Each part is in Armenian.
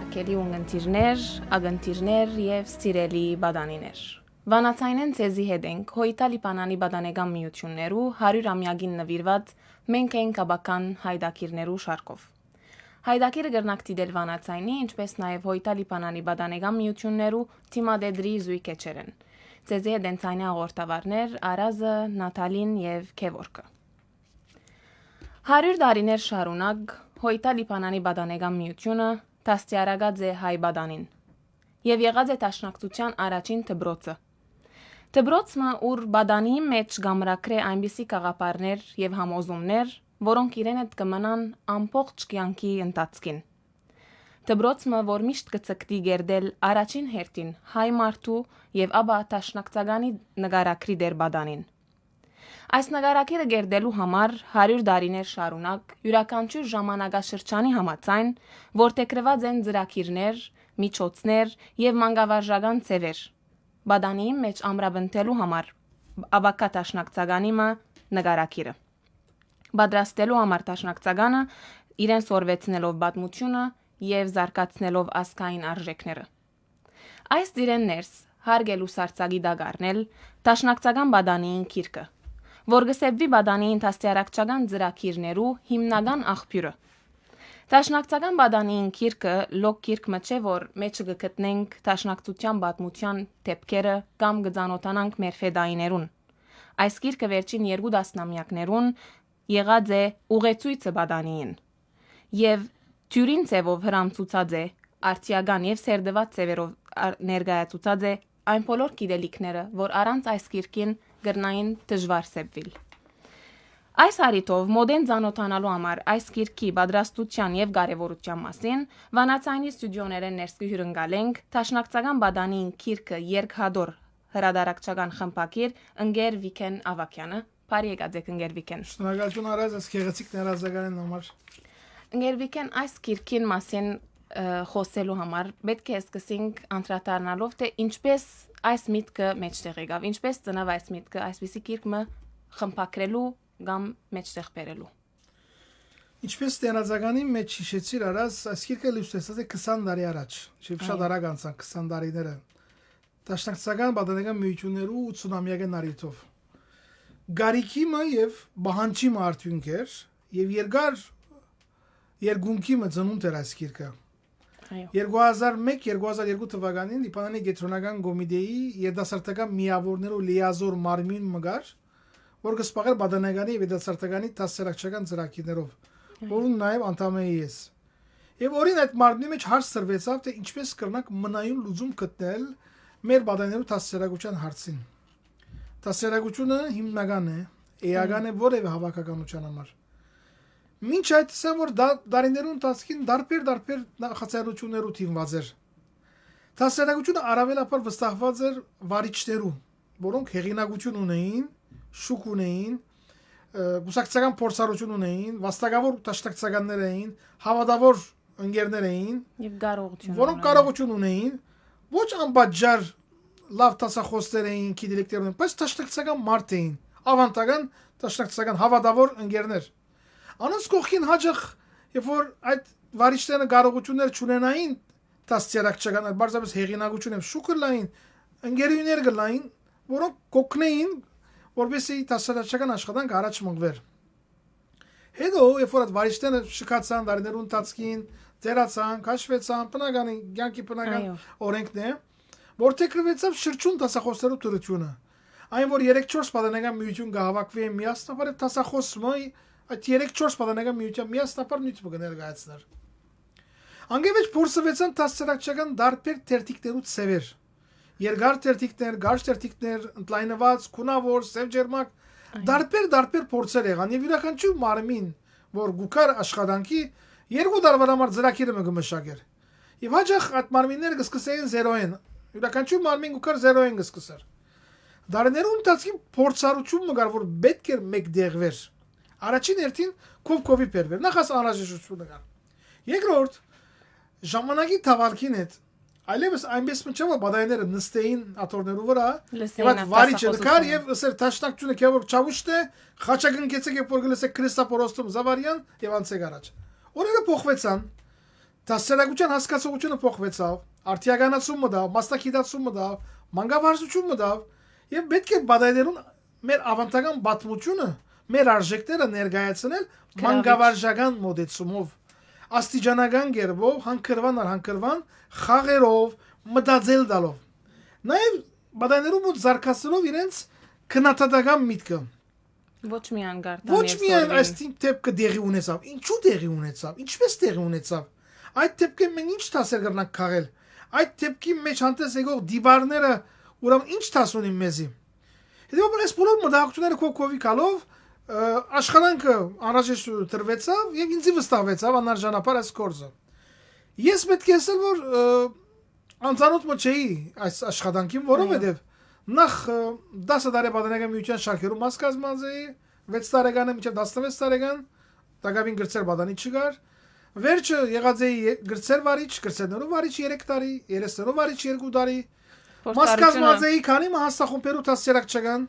Սարքերի ունգընտիրներ, ագընտիրներ եւ սիրելի բադանիներ։ Վանացայնեն ցեզի հետ ենք Հոյտալի Պանանի բադանեգան միություններու 100-ամյակին նվիրված մենք ենք աբական հայդակիրներու շարքով։ Հայդակիրը գրնակ դիդել Վանացայնի, ինչպես նաեւ Հոյտալի Պանանի բադանեգան միություններու թիմադեդրի զույգեչերեն։ Ցեզի հետ են ցայնա հաղորդավարներ Արազը, Նատալին եւ Քևորկը։ 100 տարիներ շարունակ Հոյտալի Պանանի բադանեգան միությունը Թաստիարագաձե Հայբադանին եւ եղած է աշնակցության առաջին դբրոցը։ Դբրոցը ուր Բադանի մեջ գամրակրե այնպիսի կաղապարներ եւ համոզումներ, որոնք իրեն հետ կմնան ամբողջ կյանքի ընթացքին։ Դբրոցը, որ միշտ կծկտի գերդել առաջին հերթին հայ մարդու եւ ապա աշնակցականի նկարակրի դեր Բադանին։ Այս նկարակիրը գերդելու համար 100 դարիներ շարունակ յուրաքանչյուր ժամանակաշրջանի համաձայն որտեգրված են ծրակիրներ, միջոցներ եւ մանկավարժական ծևեր։ Բադանի մեջ ամրապնդելու համար աբակա տաշնակցականիմը նկարակիրը։ Պատրաստելու համար տաշնակցականը իրեն սորվեցնելով բադմությունը եւ զարգացնելով ասկային արժեքները։ Այս դիրեններս հարգելու սարցագի դագարնել տաշնակցական բադանիին քիրկը որ գսեբվի բադանի ինտասթիարակչական ծրակիրներու հիմնական աղբյուրը։ Տաշնակցական բադանին քիրկը լոկ քիրկ մչէ որ մեջը գտնենք տաշնակցության պատմության դեպքերը կամ գծանոթանանք մեր ֆեդայիներուն։ Այս քիրկը վերջին երկու դասնամյակներուն եղած է ուղեցույցը բադանին եւ Թյուրին ծևով հрамցուցած է արտիական եւ սերդված ծևերով ներգայացուցած է այն բոլոր գիտելիքները, որ առանց այս քիրկին գրնային դժվար սեպվել։ Այս արիտով մոդեն ցանոթանալու համար այս գիրքի պատրաստության եւ կարեւորության մասին Վանացանի ստուդիոները ներս կհյուրընկալենք Տաշնակցական բադանի քիրքը երկհադոր հրադարակչական խմբակիր ընկեր Վիկեն Ավակյանը Բարի եկա ձեզ ընկեր Վիկեն Շնորհակալություն արած այս գեղեցիկ ներազգային համար Ընկեր Վիկեն այս գիրքին մասին խոսելու համար պետք է սկսենք անդրադառնալով թե ինչպես այս միտքը մեջտեղ եկավ, ինչպես ծնավ այս միտքը, այսպիսի գիրքը խմփակրելու կամ մեջտեղ բերելու։ Ինչպես տերազականի մեջ հիշեցիր առած, այս գիրքը լուսեցած է 20 տարի առաջ, չիվ շատ արագ անցան 20 տարիները։ Տաշնակցական բադանական միություններու 80-ամյակի նարիտով։ Գարիքի մը եւ բահանջի մարտյունք էր եւ երկար երկունքի մը ծնունդ էր այս գիրքը 2001-2002 թվականին Լիբանանի Գետրոնական Կոմիտեի երիտասարդական միավորներով լիազոր մարմին մգար, որ կսպաղեր բադանեկանի եւ երիտասարդականի դասերակցական ծրագիրներով, որուն նաեւ անդամ էի ես։ Եվ օրին այդ մարմնի մեջ հարց ծրվեցավ, թե ինչպես կրնակ մնայուն լուծում գտնել մեր բադաներու դասերակցության հարցին։ Դասերակցությունը հիմնական է, էական է որևէ հավաքականության համար Մինչ այդսեմ որ դա, դարիներու ընթացքին դարբեր-դարբեր նախաձեռնություններով թիվված էր։ Դասերագությունը առավելապես վստահված էր վարիչներու, որոնք հեղինակություն ունեին, շուկ ունեին, գուսակցական փորձառություն ունեին, վաստակավոր դաշտակցականներ էին, հավատավոր ընկերներ էին եւ կարողություն որոնք կարողություն ունեին ոչ անբաժար լավ տասախոսներ էին, քիդիլեկտերներ, բայց դաշնակցական մարդ էին, ավանդական դաշնակցական հավատավոր ընկերներ։ Անոնց կողքին հաջող, երբ որ այդ վարիչները կարողություններ չունենային տասերակցականներ, բարձրապես հեղինակություն եւ շուկը լային, ընկերուներ գլային, որոնք կոկնեին, որովհետեւ տասերակցական աշխատանք առաջ մղվեր։ Հետո, երբ որ այդ վարիչները շքացան դարիներուն տածքին, ծերացան, քաշվեցան, բնականի, ցանկի բնական օրենքն է, որտեղ կրվեցավ շրջուն տասախոսերու դրությունը։ Այն որ 3-4 պատանեկան միություն գահավակվի միասնաբար տասախոսմոյ այդ 3-4 պատանեկան միության միասնապար նյութը կներկայացներ։ Անգևեջ փորձվեցան դասերակցական դարբեր թերթիկներու ծևեր։ Երկար թերթիկներ, գարշ թերթիկներ, ընդլայնված, քունավոր, սև ջերմակ, դարբեր դարբեր փորձեր եղան եւ յուրաքանչյուր մարմին, որ գուկար աշխատանքի երկու դարբարամար ծրակիրը մը գմշակեր։ Եվ հաջող այդ մարմինները կսկսեին 0-ին։ Յուրաքանչյուր մարմին գուկար 0-ին կսկսեր։ Դարներու ընթացքում փորձառություն մը կար, որ պետք էր մեկ դեղվեր։ Առաջին հերթին Կովկովի բերվեր։ Նախ աս անհրաժեշտությունը կա։ Երկրորդ ժամանակի թավալքին հետ այլևս այնպես մինչև որ բադայները նստեին աթորներու վրա եւ այդ վարիչը նկար եւ ասեր տաշնակցությունը քեոր չավուշտե խաչակնքեցեք եւ որ գլսեք քրիստապորոստում զավարյան եւ անցեք առաջ։ Օրերը փոխվեցան։ Դասերագության հասկացողությունը փոխվեցավ, արդիականացումը դա, մասնակիտացումը դա, մանկավարժությունը դա եւ պետք է բադայներուն մեր ավանդական բացմունքը մեր արժեքները ներկայացնել մանկավարժական մոդեցումով աստիճանական գերբով հանքրվան առ հանքրվան խաղերով մտածել դալով նաև բադաներում ու զարգացնելով իրենց քննադատական միտքը ոչ մի անգարտան ոչ մի այսինքն դեպքը դեղի ունեցավ ինչու դեղի ունեցավ ինչպես դեղի ունեցավ այդ դեպքում մենք ինչ տասեր կրնանք քաղել այդ դեպքի մեջ հանդես եկող դիվարները ուրեմն ինչ տաս ունի մեզի հետո բայց բոլոր մտահոգությունները կոկովի կալով աշխարհանքը անհրաժեշտ դրվեցավ եւ ինձի վստահվեցավ անարժանապար այս կորզը։ Ես պետք է ասել, որ անծանոթ մո չէի այս աշխատանքին, որովհետեւ նախ 10 տարեբանական միության շարքերում մաս կազմած էի, 6 տարեկանը մինչև 16 տարեկան տակավին գրծեր բադանի չկար։ Վերջը եղած էի գրծեր վարիչ, գրծերներով վարիչ 3 տարի, երեսներով վարիչ 2 տարի։ Մաս կազմած էի քանի մաս հաստախումբերու 10 երակչական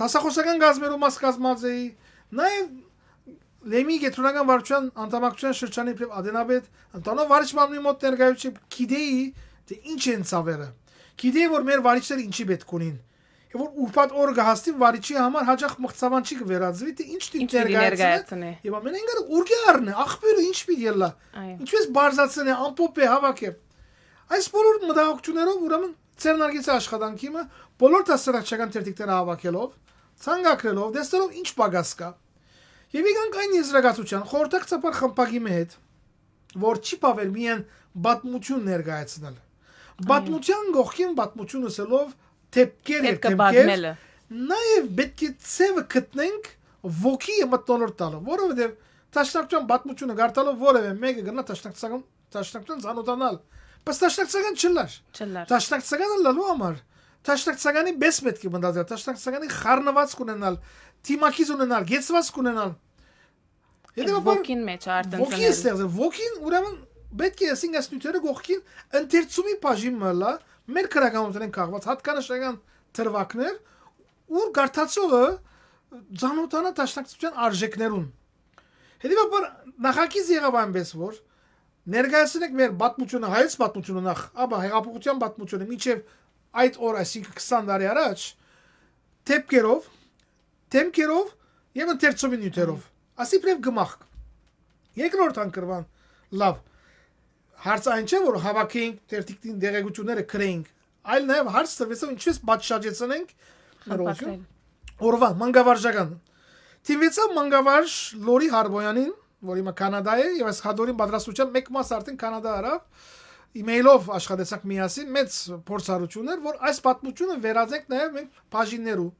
Տասախոսական գազներով մաս կազմած էի, նաև Լեմի գետրոնական վարչության անդամակցության շրջանի պրև ադենաբետ ընտանով վարիչ մամնի մոտ ներգայություն գիտեի, թե ինչ են ցավերը։ Գիտեի, որ մեր վարիչները ինչի պետք ունին։ Եվ որ ուրբաթ օր գահստի վարիչի համար հաջող մղցավանչի կվերածվի, թե ինչ տիպ ներգայացնի։ Եվ ամենենգը ուրգի առնե, ախբերը ինչ պիտի ելա։ Ինչպես բարձացնե, ամպոպ է հավաքը։ Այս բոլոր մտահոգություններով ուրեմն Ցերնարգից աշխատանքիմը բոլոր դասարակչական թերթիկները հավաքելով ցանկակրելով դեստերով ինչ պակաս կա։ Եվ իգանք այն եզրակացության խորհրդակցաբար խմբակի հետ, որ չի պավել միայն պատմություն ներկայացնել։ Պատմության գողքին պատմություն ասելով թեփկեր եւ թեփկեր նաև պետք է ծևը գտնենք ոգի մտնոլորտ տալով, որովհետեւ Տաշնակցության պատմությունը գարտալով որևէ մեկը գնա տաշնակցական տաշնակցության ցանոթանալ։ Բայց տաշնակցական չլար։ Չլար։ Տաշնակցականը լալու համար Տաշնակցականի բես պետք է մտածել, տաշնակցականի խառնված կունենալ, թիմակից ունենալ, գեցված կունենալ։ Եթե ոգին մեջ արդեն ծնել։ Ոգին ստեղծել, ոգին ուրեմն պետք է ասենք այս նյութերը գողքին ընթերցումի բաժինը լա, հա, մեր քրականությունեն կախված հատկանշական թրվակներ, ուր գարտացողը ճանոթանա տաշնակցության արժեքներուն։ Հետևաբար նախագիծ եղավ այնպես որ ներկայացնենք մեր պատմությունը, հայոց պատմությունը նախ, ապա հեղափոխության պատմությունը, միջև այդ օր, այսինքն 20 տարի առաջ թեփկերով, թեմքերով եւ ընթերցումի նյութերով, ասիպրև գմախ։ Երկրորդ անկրվան լավ հարցը այն չէ որ հավաքեինք թերթիկտին դեղեցությունները կրեինք այլ նաև հարցը վեսով ինչպես բացշաճեցնենք հրողություն օրվա մանգավարժական Թիմվեցա մանգավարժ Լորի Հարբոյանին, որ հիմա Կանադա է, եւ այս հադորին պատրաստության մեկ մասը արդեն Կանադա արավ email-ով աշխատեցանք միասին, մեծ փորձառություն էր, որ այս պատմությունը վերածենք նաև մենք բաժիններու։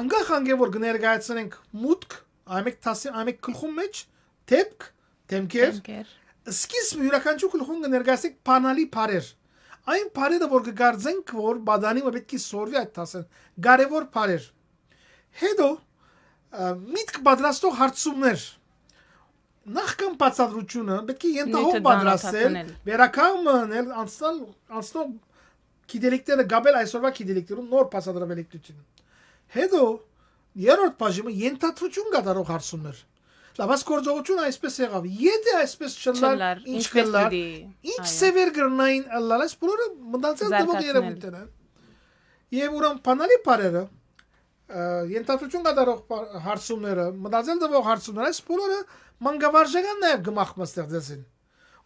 Անգախ անգե որ կներկայացնենք մուտք, այմեք տասի, այմեք գլխում մեջ դեպք, դեմքեր։ Սկիզբ յուրաքանչյուր գլխում կներկայացնենք բանալի բարեր։ Այն բարերը որ կգարձենք, որ բադանիմը պետք է սորվի այդ տասեն, կարևոր բարեր։ Հետո միտք պատրաստող հարցումներ նախքան բացառությունը պետք է ենթահող պատրաստել, վերականգնել, անել անցնել անցնող գիտելիքները գաբել այսօրվա գիտելիքներում նոր բացառավելիքություն։ Հետո երրորդ բաժինը ենթադրություն կատարող հարցումներ։ Լավ, աս գործողությունը այսպես եղավ։ Եթե այսպես չլար, ինչ կլար։ Ինչ սևեր գրնային լալես, բոլորը մտածել դեպի երևույթները։ Եվ ուրեմն բանալի բարերը Ենթադրություն կատարող հարցումները, մտածել տվող հարցումները, այս բոլորը մանկավարժական նաև գմախմը ստեղծեցին։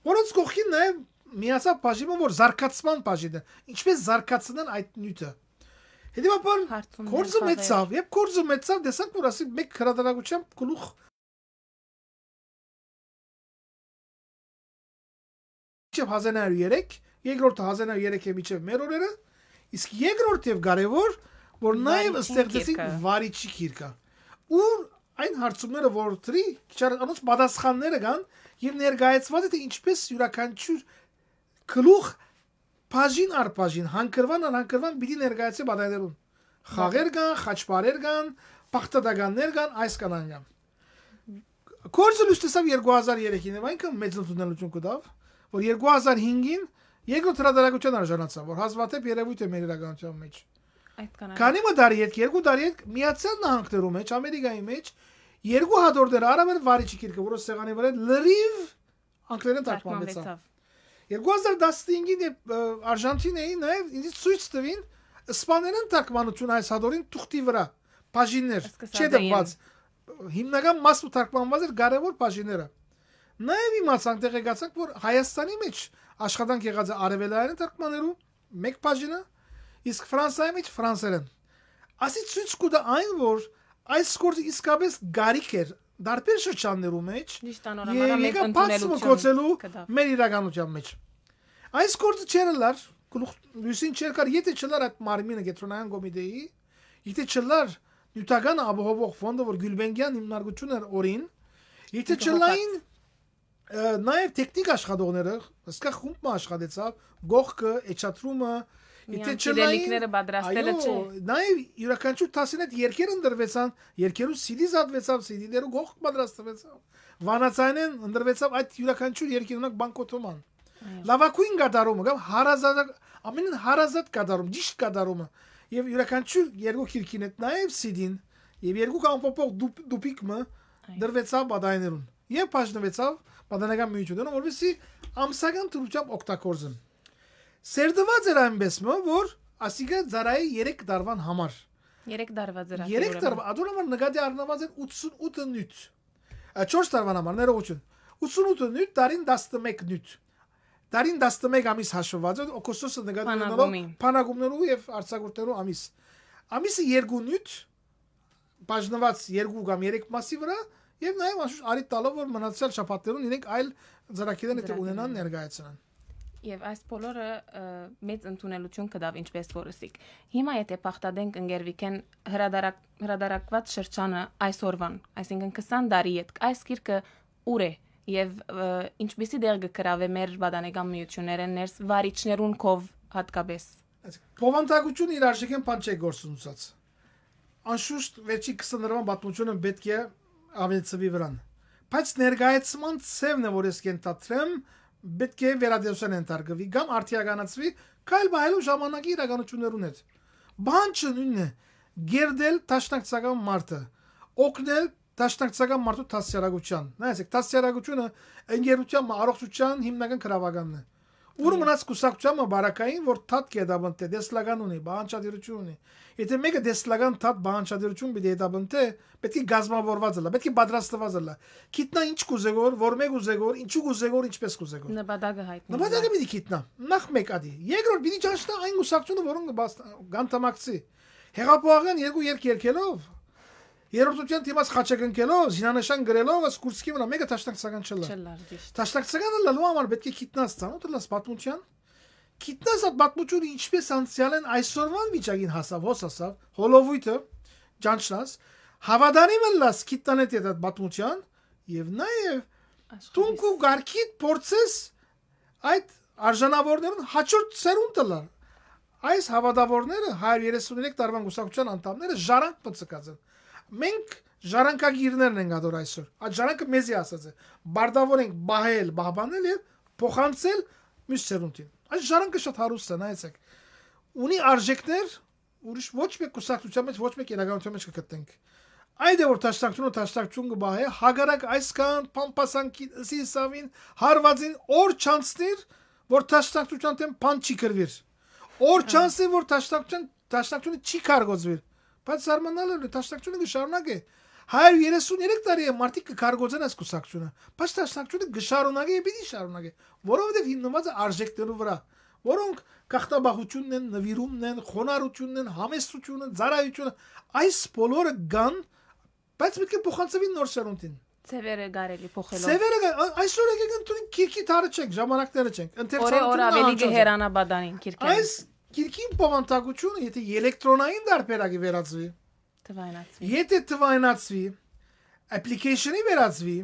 Որոնց կողքին նաև միացավ բաժինը, որ զարգացման բաժինը, ինչպես զարգացնեն այդ նյութը։ Հետևաբար կորզը մեծավ, եւ կորզը մեծավ, դեսանք որ ասի մեկ հրադարագությամբ գլուխ միջև 1903, երկրորդը 1903-ի միջև մեր օրերը, իսկ երկրորդ եւ կարեւոր որ նաև ստեղծեցին վարիչի քիրկա։ Ու այն հարցումները, որ դրի, քիչար անոնց պատասխանները կան եւ ներկայացված է թե ինչպես յուրաքանչյուր գլուխ բաժին առ բաժին հանգրվան առ հանգրվան պիտի ներկայացի բադայներուն։ Խաղեր կան, խաչպարեր կան, պախտադականներ կան, այս կան այն կան։ Կորձը լուստեսավ 2003-ին, այնքը մեծ ընդունելություն կտավ, որ 2005-ին երկրորդ հրադարագության արժանացավ, որ հազվադեպ երևույթ է մեր իրականության մեջ այդքան արագ։ Քանի որ դարի հետ երկու դարի հետ Միացյալ Նահանգներում մեջ, Ամերիկայի մեջ երկու հադորդեր արաբեր վարիչի գիրքը, որը սեղանի վրա լրիվ անգլերեն թարգմանվեցավ։ 2015-ին երբ Արժանտինայի նաև ինձ ցույց տվին սպաներեն թարգմանություն այս հադորին թուղթի վրա, բաժիններ, չի դպված։ Հիմնական մասը թարգմանված էր կարևոր բաժինները։ Նաև իմացանք տեղեկացանք, որ Հայաստանի մեջ աշխատանք եղած արևելային թարգմաներու մեկ բաժինը իսկ ֆրանսայի մեջ ֆրանսերեն։ Ասի ցույց կուտա այն, որ այս գործը իսկապես գարիք էր դարբեր շրջաններում մեջ։ Ճիշտ անորամարա մեկ ընդունելու մեր իրականության մեջ։ Այս գործը չերելար գլուխ լուսին չերկար, եթե չլար այդ մարմինը գետրոնական կոմիտեի, եթե չլար նյութական ապահովող ֆոնդը, որ Գյուլբենգյան հիմնարկությունն էր օրին, եթե չլային նաև տեխնիկ աշխատողները, հսկա խումբը աշխատեցավ, գողքը, էչատրումը, Միանցելիքները պատրաստելը չէ։ Նաև յուրաքանչյուր տասին այդ երկեր ընդրվեցան, երկերում CD զատվեցավ, CD-ները գող պատրաստվեցավ։ Վանացանեն ընդրվեցավ այդ յուրաքանչյուր երկերունակ բանկոթոման։ Լավակույն կատարումը կամ հարազատ ամենն հարազատ կատարում, ճիշտ կատարումը։ Եվ յուրաքանչյուր երկու քիրքին այդ նաև CD-ն եւ երկու կամփոփող դուպիկը դրվեցավ բադայներուն։ Եվ բաժնվեցավ բադանական միություններով, որովհետեւ ամսական դրությամբ օգտագործում։ Սերտված էր այնպես մը, որ ասիկա ծարայի 3 դարվան համար։ 3 դարվա ծարայի։ 3 դարվա, ադուրոմը նկատի առնված էր 88 նյութ։ 4 դարվան համար ներողություն։ 88 նյութ, դարին 11 նյութ։ Դարին 11 ամիս հաշվված է օգոստոսը նկատի առնելով փանագումներով եւ արցակուրտներով ամիս։ Ամիսը 2 նյութ բաժնված 2 կամ 3 մասի վրա եւ նաեւ արի տալով որ մնացյալ շաբաթերուն իրենք այլ ծրագիրներ ունենան ներկայացնան։ Եվ այս բոլորը մեծ ընդունելություն կդավ ինչպես որսիկ։ Հիմա եթե փախտադենք ընկերվիկեն հրադարակ հրադարակված շրջանը այսօրվան, այսինքն 20 տարի հետ այս գիրքը ուր է եւ ինչպեսի դեր կգրավե մեր բադանեկան միությունները ներս վարիչներուն կով հատկապես։ Պովանտակությունը իր արժեքեն բան չի գործում ցած։ Անշուշտ վերջի 20 տարվան պատմությունը պետք է ավելցվի վրան։ Բայց ներկայացման ծևն է որ ես կենտատրեմ, պետք է վերադասան ընթարգվի կամ արդիականացվի քայլ բայելու ժամանակի իրականություններուն հետ բան չնույնն է գերդել տաշնակցական մարտը օգնել տաշնակցական մարդու տասյարակության նայեք տասյարակությունը ընկերության առողջության հիմնական գրավականն է Ուր մնաց կուսակցությունը բարակային, որ թատ կետաբնտե, դեսլական ունի, բանջարդություն ունի։ Եթե մեկը դեսլական թատ բանջարդություն պիտի հետաբնտե, պետք է գազմավորված լա, պետք է պատրաստված լա։ Գիտնա ինչ կուզեգոր, որ մեկ ուզեգոր, ինչու կուզեգոր, ինչպես կուզեգոր։ Նպատակը հայտնի։ Նպատակը պիտի գիտնա։ Նախ մեկ ադի։ Երկրորդ պիտի ճանչնա այն կուսակցությունը, որոնք գանտամակցի։ Հեղափոխական երկու երկ երկելով Երրորդության դիմաց խաչակնկելով, զինանշան գրելով, աս Կուրսկի վրա մեկը տաշնակցական չլա։ Տաշնակցականը լալու համար պետք է քիտնաս ցանոթը լաս պատմության։ Քիտնաս այդ պատմությունը ինչպես անցյալ են այսօրվան վիճակին հասավ, հոսասավ, հոլովույթը ջանչնաս, հավադանիմ լաս քիտնանետ այդ պատմության եւ նաեւ Տունկու գարկիտ փորձես այդ արժանավորներուն հաջորդ սերունդը լար։ Այս հավատավորները 133 տարվան գուսակցության անդամները ժարանք մծկած են մենք ժառանգագիրներն ենք ադոր այսօր։ Այդ ժառանգը մեզի ասած է։ Բարդավոր ենք բահել, բաբանել եւ փոխանցել մյուս ծերունդին։ Այս ժառանգը շատ հարուստ է, նայեցեք։ Ունի արժեքներ, ուրիշ ոչ մեկ կուսակցության մեջ, ոչ մեկ իրականության մեջ կգտնենք։ Այդ է որ տաշտակցունը տաշտակցուն կբահե, հագարակ այսքան փամփասանքի սիսավին հարվածին օր չանցնիր, որ տաշտակցության դեմ փան չի կրվիր։ Օր չանցնի որ տաշտակցուն տաշտակցունը չի կարողացվի Բայց զարմանալը դաշնակցությունը գշարունակե 133 տարի է մարդիկ կկարգոծեն այս կուսակցությունը, բայց դաշնակցությունը գշարունակե եւ պիտի շարունակե, որովհետեւ հիմնված է արժեքներու վրա, որոնք կախտաբախությունն են, նվիրումն են, խոնարհությունն են, համեստությունն են, ծառայությունը, այս բոլորը կան, բայց պետք է փոխանցվին նոր շարունտին ծևերը գարելի փոխելով ծևերը այսօր եկեք ընդունենք քիրքի տարը չենք ժամանակները չենք ընթերցանությունը օրը օրը ավելի գերանա բադանին քիրքը այս Գիրքի բավականությունը, եթե էլեկտրոնային դարբերակի վերածվի, թվայնացվի։ Եթե թվայնացվի, application-ի վերածվի,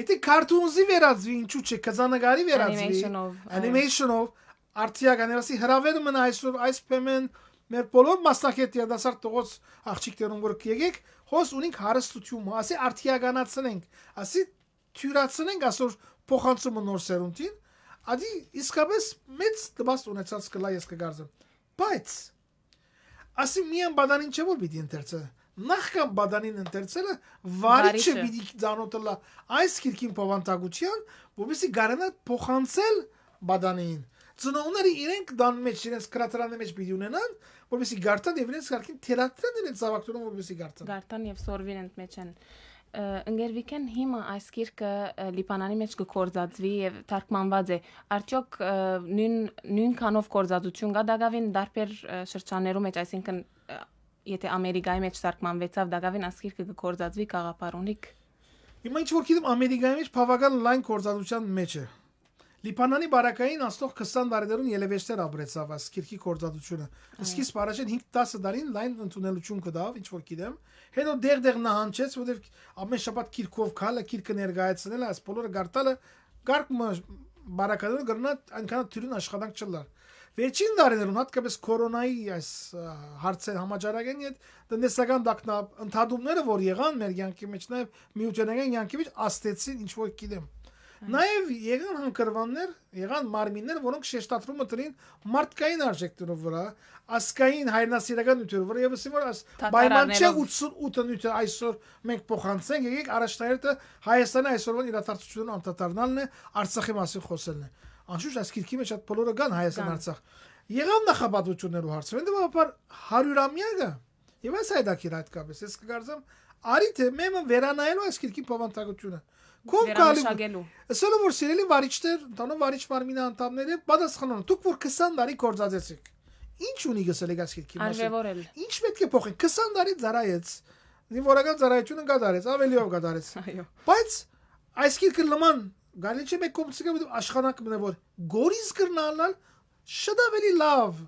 եթե cartoon-ի վերածվի, ինչու՞ չէ, կզանագարի վերածվի, animation-ով, արտիագաներսի հրավերը մնա այսօր այս պեմեն մեր բոլոր մասնակետ երդասար տողոց աղջիկներուն որ եկեք հոս ունենք հարստություն, ասի արտիագանացնենք, ասի թյուրացնենք այսօր փոխանցումը նոր սերունդին, Ադի իսկապես մեծ դպաստ ունեցած կլա ես կգարձեմ։ Բայց ասի միան բանանին չէ որ պիտի ընթերցը նախքան բադանին ընթերցելը վարիչը պիտի ճանոթը լա այս քիրքին փոխանցագության որովհետեւ գարենա փոխանցել բադանին ծնողները իրենք դան մեջ իրենց կրատրանի մեջ պիտի ունենան որովհետեւ գարտան եւ իրենց քարքին թերացնեն իրենց զավակներուն որովհետեւ գարտան գարտան եւ սորվին ընդ մեջ են ընկերվիկեն հիմա այս գիրքը լիբանանի մեջ կկործածվի եւ թարգմանված է արդյոք նույն նույն կանով կործածություն կա դակավին դարբեր շրջաններում մեջ այսինքն եթե ամերիկայի մեջ թարգմանվեցավ դակավին այս գիրքը կկործածվի գաղապարոնիկ հիմա ինչ որ գիտեմ ամերիկայի մեջ բավական լայն կործածության մեջ է Լիբանանի բարակային անցնող 20 տարիներուն ելևեստեր ապրեցավ այս քիրքի կորձածությունը։ Սկիզբ առաջին 5-10 տարին լայն ընդունելություն կդավ, ինչ որ գիտեմ։ Հետո դեղ-դեղ նահանջեց, որովհետև ամեն շաբաթ քիրքով քալը, քիրքը ներկայացնել, այս բոլորը գարտալը գարկ բարակայանը գրնա այնքան թյուրին աշխատանք չլար։ Վերջին տարիներում հատկապես կորոնայի այս հարցեր համաճարակային հետ տնտեսական դակնա ընդհանումները, որ եղան մեր յանքի մեջ, նաև միութենական յանքի մեջ աստեցին ինչ որ գիտեմ։ Նաև եղան հանգրվաններ, եղան մարմիններ, որոնք շեշտադրումը դրին մարդկային արժեքներով վրա, ասկային հայրենասիրական նյութերով վրա, եւս որ աս պայման չէ 88 նյութը այսօր մենք փոխանցենք, եկեք առաջնահերթը Հայաստանի այսօրվան իրադարձությունը անդտարնալն է, Արցախի մասին խոսելն է։ Անշուշտ այս քիրքի մեջ այդ բոլորը կան Հայաստան Արցախ։ Եղան նախապատվություններով հարցեր, այնտեղ ապար 100-ամյակը եւ այս հայտակիր հատկապես, ես կգարձեմ արի թե մեմը վերանայելու այս քիրքի բավանդակությունը։ Քով գալու։ Ասել որ սիրելի վարիչներ, տանո վարիչ մարմինը անդամները պատասխանան, դուք որ 20 տարի կորցածեցիք։ Ինչ ունի գսելեք այս քիքի մասին։ Ինչ պետք է փոխի 20 տարի ծարայեց։ Նի որական ծարայությունը կատարեց, ավելիով կատարեց։ Այո։ Բայց այս քիքը նման գալի չէ մեկ կոմպլեքսը մտու աշխանակ մնա որ գորիզ կրնալնալ շատ ավելի լավ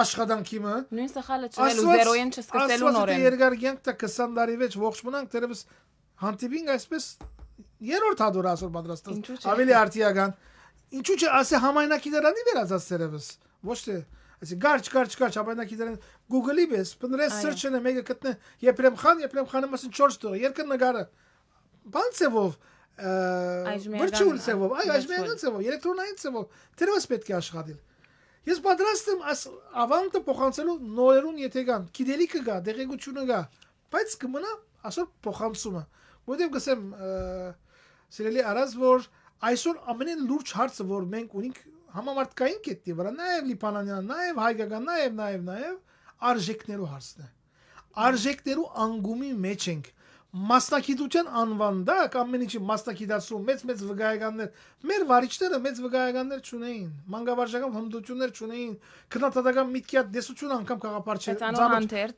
աշխատանքի մը նույն սխալը չնելու զերոյեն չսկսելու նորեն ասված երգարգյանք տա 20 տարի վեճ ողջ մնանք դերևս հանդիպինք այսպես երրորդ հադուր այսօր պատրաստած ավելի արտիական ինչու՞ չէ ասի համայնակիդարանի վերածած ծերևս ոչ թե ասի գարչ գարչ գարչ համայնակիդարան Google-ի պես բնրես search-ը մեկը գտնե Եփրեմ խան Եփրեմ խանը մասին 4 տող երկնագարը բանցեվով վրճուլ ծևով այ այժմյան ծևով էլեկտրոնային ծևով դերևս պետք է աշխատել ես պատրաստ եմ աս ավանտը փոխանցելու նորերուն եթե կան գիտելիքը կա դեղեցությունը կա բայց կմնա ասոր փոխանցումը որտեղ գսեմ Սիրելի Արազ, որ այսօր ամենեն լուրջ հարցը, որ մենք ունենք համամարտկային կետի վրա, նաև Լիբանանյան, նաև հայկական, նաև նաև նաև արժեքներու հարցն է։ Արժեքներու անգումի մեջ ենք մասնակիտության անվան դա կամ մեն ինչի մասնակիտացում մեծ-մեծ վկայականներ մեր վարիչները մեծ վկայականներ չունեին մանկավարժական հմտություններ չունեին քննադատական միտքի դեսություն անգամ գաղափար չէ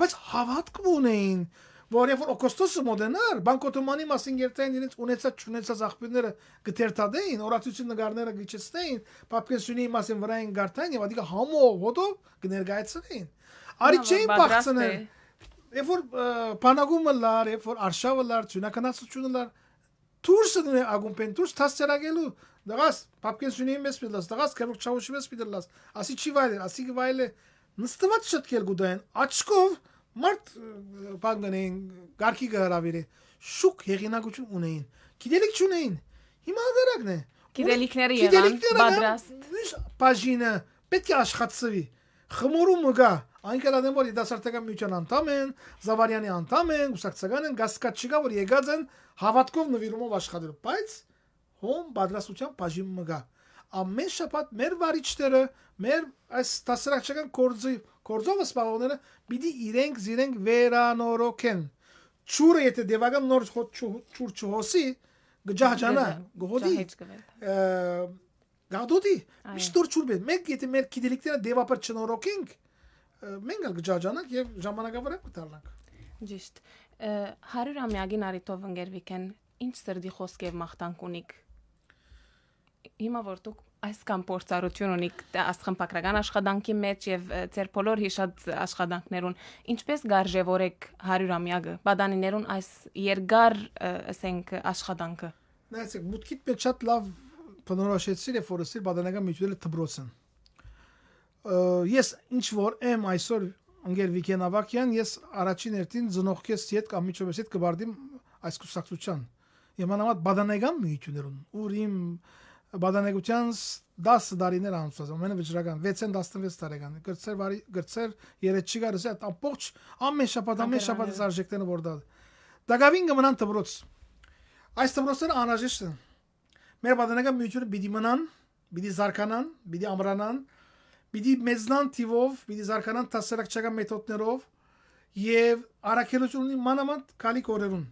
բայց հավատք ունեին որ երբ որ օգոստոսը մոտենար, բանկոթոմանի մասին երթային իրենց ունեցած չունեցած աղբյուրները գտերտադեին, օրացույցի նկարները գիչեցնեին, պապկեսյունի մասին վրային գարտային եւ ադիկա համով ոտով կներկայացնեին։ Արի չէին բացնել։ Երբ որ բանակումը լար, երբ որ արշավը լար, ցունականացությունը լար, դուրսն է ագում պենտուս տասերագելու դրաս պապկեսյունի մեզ պիդլաս, դրաս կերուկ չավուշի մեզ պիդլաս, ասի չի վայել, ասի վայել նստված շտկել գուդային, աչկով մարդ բան գնային, գարկի գարավիրի, շուկ հեղինակություն ունեին։ Գիտելիք չունեին։ Հիմա անդրակն է։ Գիտելիքները եղան, պատրաստ։ Միշտ բաժինը պետք է աշխատսվի։ Խմորումը գա, անկալադեն որ դասարտական միության անդամ են, Զավարյանի անդամ են, ուսակցական են, գասկա չկա որ եկած են հավատքով նվիրումով աշխատել, բայց հոմ պատրաստության բաժին մգա։ Ամեն շաբաթ մեր վարիչները, մեր այս դասարակչական կորձի Գործովը սպաղողները պիտի իրենք զիրենք վերանորոգեն։ Չուրը եթե դեվագամ նոր չուր չհոսի, գջահջանա, գողոդի, գադոտի, միշտ նոր չուր բետ։ Մենք եթե մեր կիդելիքները դեվապր չնորոգենք, մենք էլ գջահջանանք եւ ժամանակավար կդառնանք։ Ճիշտ։ 100 ամյակին արիտով ընկերվիք են ինչ սրդի խոսք եւ մախտանք ունիք։ Հիմա որ դուք այս կամ փորձառություն ունի աստղամփակրական աշխատանքի մեջ եւ ձեր բոլոր հիշած աշխատանքներուն ինչպես գարժեվորեք 100-ամյակը բադանիներուն այս երկար ասենք աշխատանքը նայեցեք մուտքիդ մեջ շատ լավ բնորոշեցիր է ֆորեսիր բադանական միջուդելը դբրոցն ես ինչ որ եմ այսօր ընկեր Վիկեն Ավակյան ես առաջին հերթին ծնողքես հետ կամ միջովս հետ կբարդիմ այս կուսակցության Եմանավատ բադանական միջուդելուն ուր իմ բադանեկության 10 տարիներ անցած, ամենավճռական 6-ն 16 տարեկան։ Գրծեր վարի գրծեր երեջիգարը զա ամբողջ ամեն շաբաթ ամեն շաբաթ արժեքները որդա։ Դակավին կմնան դբրոց։ Այս դբրոցները անհրաժեշտ են։ Մեր բադանեկան միությունը պիտի մնան, պիտի զարգանան, պիտի ամրանան, պիտի մեզնան տիվով, պիտի զարգանան տասերակցական մեթոդներով եւ առաքելություն ունի մանավանդ քանի կորերուն։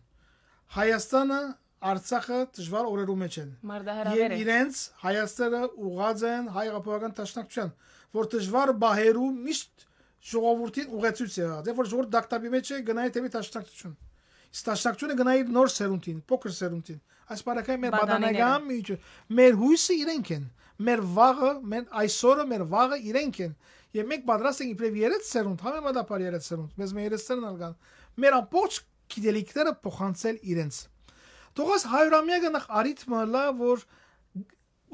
Հայաստանը Արցախը դժվար օրերու մեջ են։ Մարդահրավեր է։ Իրենց հայաստանը ուղաց են հայ հապարական տաշնակցության, որ դժվար բահերու միշտ ժողովրդին ուղեցույց է եղած, երբ որ ժողովուրդ դակտապի մեջ է գնάει թեմի տաշնակցություն։ Իսկ տաշնակցությունը գնάει նոր սերունդին, փոքր սերունդին։ Այս բարակային մեր բադանական միջը, մեր հույսը իրենք են, մեր վաղը, մեր այսօրը, մեր վաղը իրենք են։ Եվ մենք պատրաստ ենք իբրև երեց սերունդ, համեմատաբար երեց սերունդ, մեզ մեր երեց սերունդ ալգան։ Մեր ամբողջ գիտելիքները փոխանցել իրենց։ Թողած 100-ամյակը նախ արիթմը լա որ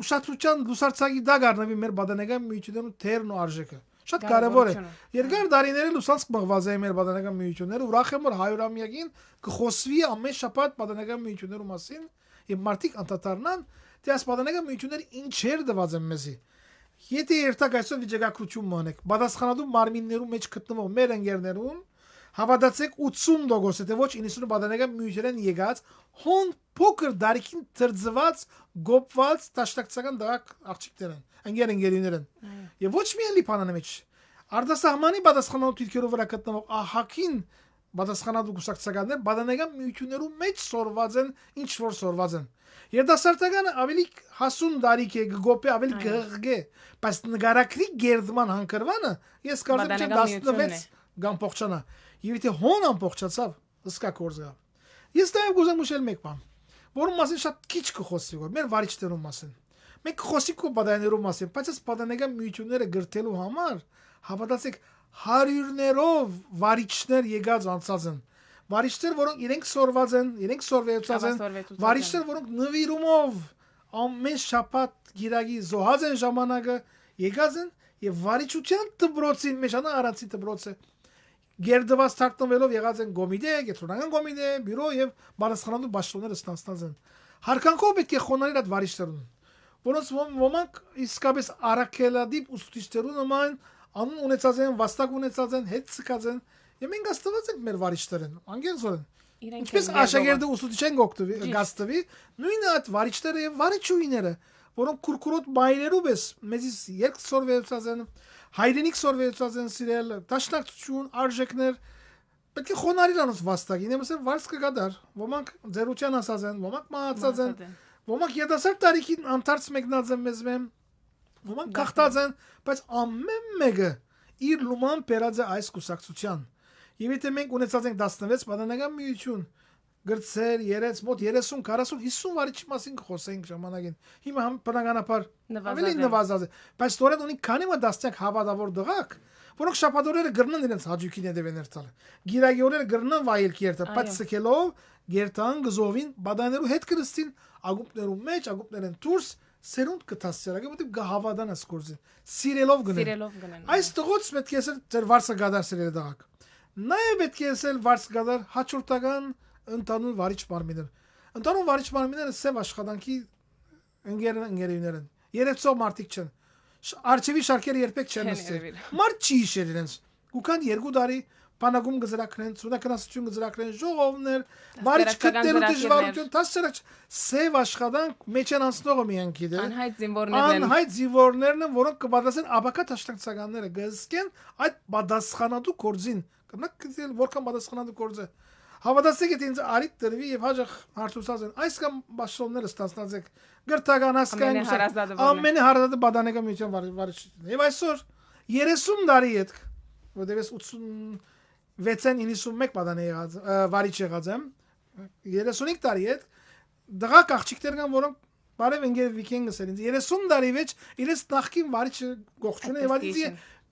ուշադրության լուսարցակի դա գառնվի մեր բադանական միություններն ու թերն ու արժեքը։ Շատ կարևոր է։ Երկար դարիների լուսանց մղված է մեր բադանական միությունները, ուրախ եմ որ 100-ամյակին կխոսվի ամեն շաբաթ բադանական միությունների մասին եւ մարդիկ անդատարնան, թե այս բադանական միությունները ինչեր դված են մեզի։ Եթե երթակ այսօր վիճակագրություն մնանք, պատասխանատու մարմիններու մեջ գտնվող մեր ընկերներուն Հավատացեք 80%, եթե ոչ 90 բադանական միությունեն եկած հոն փոքր դարիքին դրձված, գոպված տաշտակցական դակ աղջիկներն, անգեր ընկերուներն։ Եվ ոչ մի էլի բանանը մեջ։ Արդասահմանի պատասխանատու դիրքերով վրա գտնվող ահակին պատասխանատու գուսակցականներ բադանական միություններու մեջ սորված են, ինչ որ սորված են։ Երդասարտականը ավելի հասուն դարիք է գոպե ավելի գղգե, բայց նկարագրի գերդման հանգրվանը ես կարծում չեմ 16 կամ փողջանա։ Եվ եթե հոն ամբողջացավ, ըսկա կորզ գա։ Ես նաև գուզեմ ուշել մեկ բան, որում մասին շատ քիչ կխոսի, որ մեր վարիչներու մասին։ Մենք խոսիկ ու բադաներու մասին, բայց այս բադանեգա միությունները գրթելու համար հավատացեք հարյուրներով վարիչներ եկած անցած են։ Վարիչներ, որոնք իրենք սորված են, իրենք սորվեցած են, վարիչներ, որոնք նվիրումով ամեն շաբաթ գիրագի զոհած են ժամանակը եկած են եւ վարիչության դբրոցին մեջ անա արածի դբրոցը Գերդված թարգնվելով եղած են գոմիդե, կետրոնական գոմիդե, բյուրո եւ բարձրանալու բաշխոները ստանցած են։ Հարկանքով պետք է խոնարհել այդ վարիշներուն, որոնց ոմանք իսկապես արաքելադիպ ուսուցիչներու նման անուն ունեցած են, վաստակ ունեցած են, հետ սկած են։ Եվ մենք աստված ենք մեր վարիշներեն, անգերզորեն։ Ինչպես աշակերտը ուսուցիչեն գոկտվի, գաստվի, նույնը այդ վարիչները եւ վարիչուիները, որոնք կուրկուրոտ բայերերով էս մեզից երկ ծորվեցած են, հայրենիք սորվեցած են սիրել, դաշնակցություն, արժեքներ պետք է խոնարհի լանոց վաստակին, եմ ասեմ վարձ կգադար, ոմանք ձերության ասած են, ոմանք մահացած են, ոմանք երիտասարդ տարիքին անթարց մեկնած են մեզ մեմ, ոմանք կախտած են, բայց ամեն մեկը իր լուման բերած է այս կուսակցության։ Եվ եթե մենք ունեցած ենք 16 բանանական միություն, գրծեր, երեց մոտ 30, 40, 50 վարիչի մասին կխոսենք ժամանակին։ Հիմա համ բնականաբար ավելի նվազած է, բայց ստորեն ունի քանի մը դասյակ հավատավոր դղակ, որոնք շապատորերը գրնան իրենց հաջուկին հետև ներծալ։ Գիրագիորները գրնան վայել կերտը, բայց սկելով գերտան գզովին բադաներու հետ կրստին ագուպներու մեջ, ագուպներեն դուրս սերունդ կտասցերակը, մտիպ գահավադան ես գործին, սիրելով գնեն։ Այս տղոց պետք է սեր ձեր վարսը գադար սերերը դաղակ։ Նաև պետք է սել վարս գադար հաչորդական ընդանուր վարիչ մարմիններ։ Ընդանուր վարիչ մարմինները սև աշխատանքի ընկեր ընկերներ են։ Երեցող մարդիկ չեն։ Արխիվի շարքերը երբեք չեն նստել։ Մարդ չի իշեր իրենց։ Գուքան երկու տարի բանակում գծրակրեն, ցունակնասություն գծրակրեն, ժողովներ, բարիչ կտերու դժվարություն, դասերը սև աշխատանք մեջ են անցնողը միանք իդեր։ Անհայտ զինվորներն են։ Անհայտ զինվորներն են, որոնք կպատասխանեն ապակա աշխատակցականները գսկեն այդ պատասխանատու կորձին։ Կնա գտել որքան պատասխանատու կորձը։ Հավատացեք այդ ինձ արիտ դրվի եւ հաջող հարցուսած են։ Այս կամ բաշխոնները ստացած եք գրթական հասկային ամենը հարազատը բադանեկա միջան վարիչն։ Եվ այսօր 30 տարի հետ, որտեղ ես 86-ին 91 բադան եղած, վարիչ եղած եմ։ 35 տարի հետ դղա աղջիկներ կան, որոնք բարև ընկեր վիկենգս են։ 30 տարի վեճ իրենց նախքին վարիչը գողջուն է, եւ այդ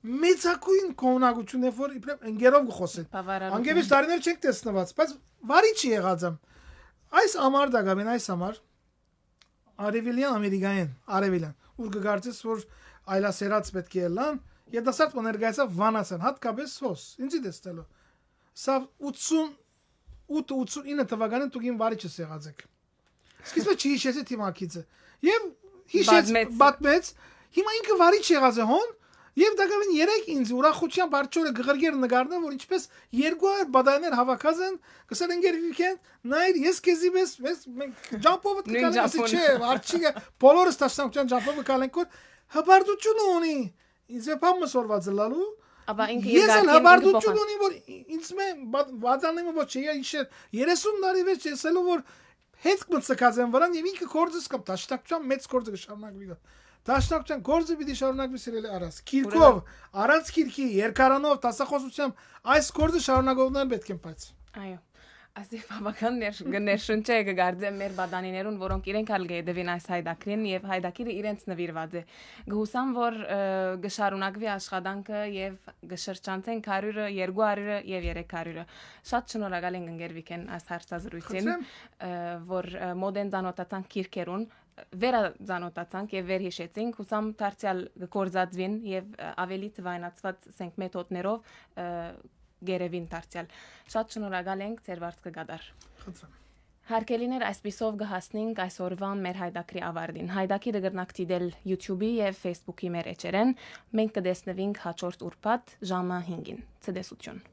մեծակույն կողմնակցություն է որ իբրև ընկերով գխոսեն։ Անգևից տարիներ չենք տեսնված, բայց վարի չի եղած եմ։ Այս ամար դա գամեն այս ամար արևելյան ամերիկային արևելյան ուր կգարտես որ այլասերած պետք է լան երդասարտ մներգայացա վանասան հատկապես հոս ինչի դեստելու սա 80 8-89 թվականին դուքին վարի չես եղած եք սկիզբը չի հիշեցի թիմակիցը եւ հիշեց բատմեց հիմա ինքը վարի չեղած է հոն Եվ դակավին 3 ինձ ուրախությամբ արջորը գղրգեր նկարնա, որ ինչպես 200 բադայներ հավաքած են, կսել ընկեր վիկեն, նայր ես քեզի մեզ մեզ մենք ջամպով դկանք, ասի չէ, արջիկը բոլորս տաշնակության ջամպով կալենք, որ հբարդություն ունի։ Ինձ վեպամը սորված լալու Աբա ինքը ես էլ հաբարդություն ունի որ ինձ մե բաժանեմ ոչ չէ իշեր 30 տարի վեր չեսելու որ հետ մտցկած են վրան եւ ինքը կորձս կապ տաշտակչան մեծ կորձը կշարունակվի դա Դաշնակցության գործը պիտի շարունակվի սիրելի առած։ Քիրկով, առած քիրքի, երկարանով, տասախոսությամբ այս գործը շարունակողներն պետք են բայց։ Այո։ Ասի բավական ներշնչե կգարձեմ մեր բադանիներուն, որոնք իրենք ալ գեդվին այս հայդակրին եւ հայդակիրը իրենց նվիրված է։ Գհուսամ, որ գշարունակվի աշխատանքը եւ գշրջանցեն քարյուրը 200-ը եւ 300-ը։ Շատ շնորհակալ ենք ընկերվիկեն այս հարցազրույցին, որ մոդեն ցանոթացան քիրքերուն, վերազանոթացանք եւ վերհիշեցինք հուսամ դարձյալ գործածվին եւ ավելի թվայնացված սենք մեթոդներով գերեվին դարձյալ շատ շնորհակալ ենք ձեր վարձկը գադար խնդրեմ Հարկելիներ այսպիսով գահասնինք այսօրվա մեր հայդակրի ավարդին։ Հայդակի դգրնակ դիտել YouTube-ի եւ Facebook-ի մեր էջերեն։ Մենք կդեսնվինք հաջորդ ուրբաթ ժամը 5-ին։ Ցտեսություն։